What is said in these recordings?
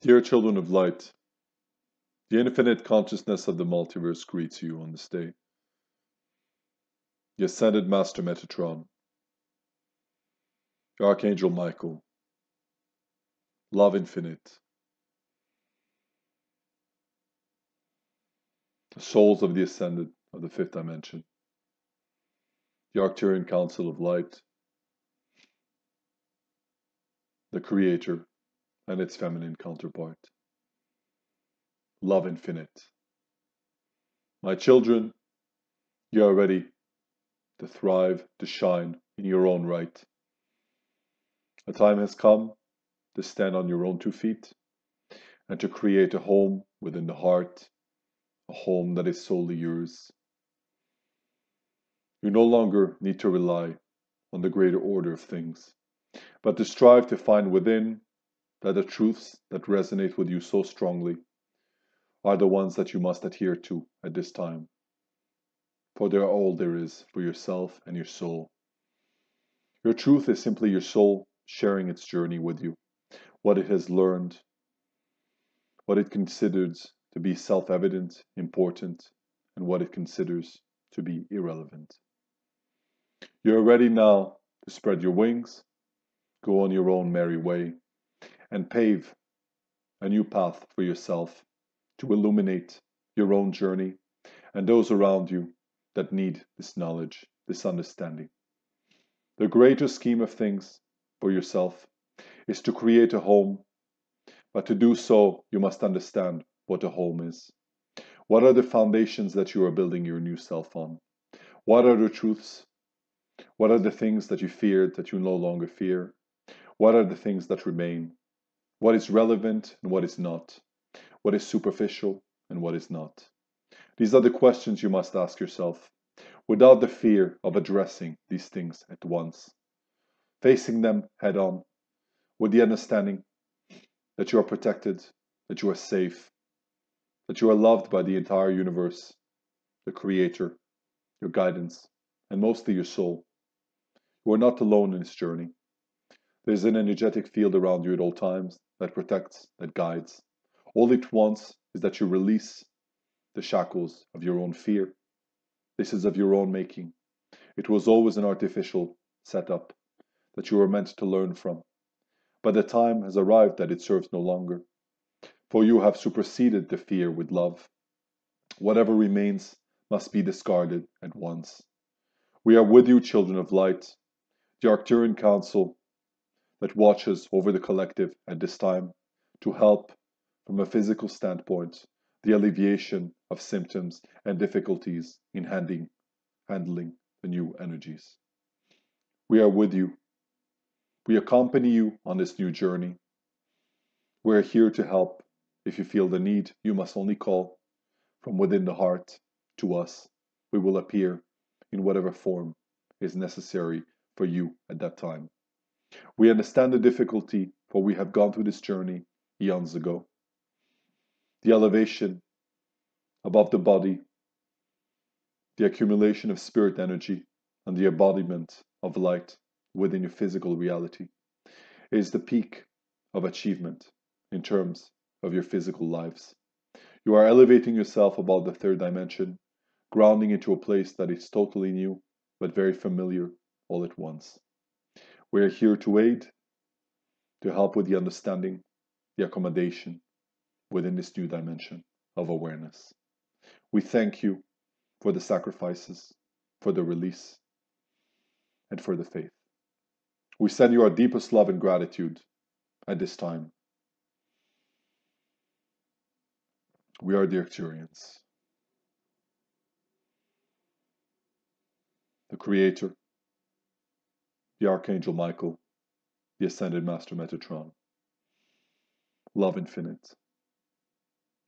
Dear children of light, the infinite consciousness of the multiverse greets you on this day. The ascended Master Metatron, the Archangel Michael, Love Infinite, the souls of the ascended of the fifth dimension, the Arcturian Council of Light, the Creator, and its feminine counterpart. Love infinite. My children, you are ready to thrive, to shine in your own right. A time has come to stand on your own two feet and to create a home within the heart, a home that is solely yours. You no longer need to rely on the greater order of things, but to strive to find within that the truths that resonate with you so strongly are the ones that you must adhere to at this time. For they are all there is for yourself and your soul. Your truth is simply your soul sharing its journey with you, what it has learned, what it considers to be self evident, important, and what it considers to be irrelevant. You are ready now to spread your wings, go on your own merry way and pave a new path for yourself to illuminate your own journey and those around you that need this knowledge, this understanding. The greater scheme of things for yourself is to create a home, but to do so, you must understand what a home is. What are the foundations that you are building your new self on? What are the truths? What are the things that you feared that you no longer fear? What are the things that remain? what is relevant and what is not, what is superficial and what is not. These are the questions you must ask yourself without the fear of addressing these things at once, facing them head on with the understanding that you are protected, that you are safe, that you are loved by the entire universe, the Creator, your guidance, and mostly your soul. You are not alone in this journey. There's an energetic field around you at all times that protects, that guides. All it wants is that you release the shackles of your own fear. This is of your own making. It was always an artificial setup that you were meant to learn from. But the time has arrived that it serves no longer, for you have superseded the fear with love. Whatever remains must be discarded at once. We are with you, children of light. The Arcturian Council that watches over the collective at this time to help, from a physical standpoint, the alleviation of symptoms and difficulties in handling, handling the new energies. We are with you. We accompany you on this new journey. We are here to help. If you feel the need, you must only call from within the heart to us. We will appear in whatever form is necessary for you at that time. We understand the difficulty, for we have gone through this journey eons ago. The elevation above the body, the accumulation of spirit energy, and the embodiment of light within your physical reality is the peak of achievement in terms of your physical lives. You are elevating yourself above the third dimension, grounding into a place that is totally new but very familiar all at once. We're here to aid, to help with the understanding, the accommodation within this new dimension of awareness. We thank you for the sacrifices, for the release, and for the faith. We send you our deepest love and gratitude at this time. We are the Arcturians, the Creator, the Archangel Michael, the Ascended Master Metatron, Love Infinite,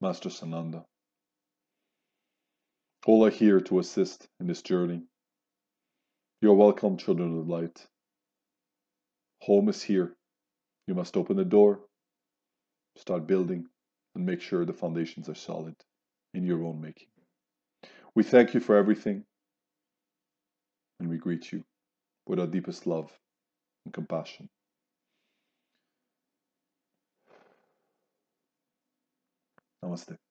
Master Sananda. All are here to assist in this journey. You are welcome, children of light. Home is here. You must open the door, start building, and make sure the foundations are solid in your own making. We thank you for everything, and we greet you with our deepest love and compassion. Namaste.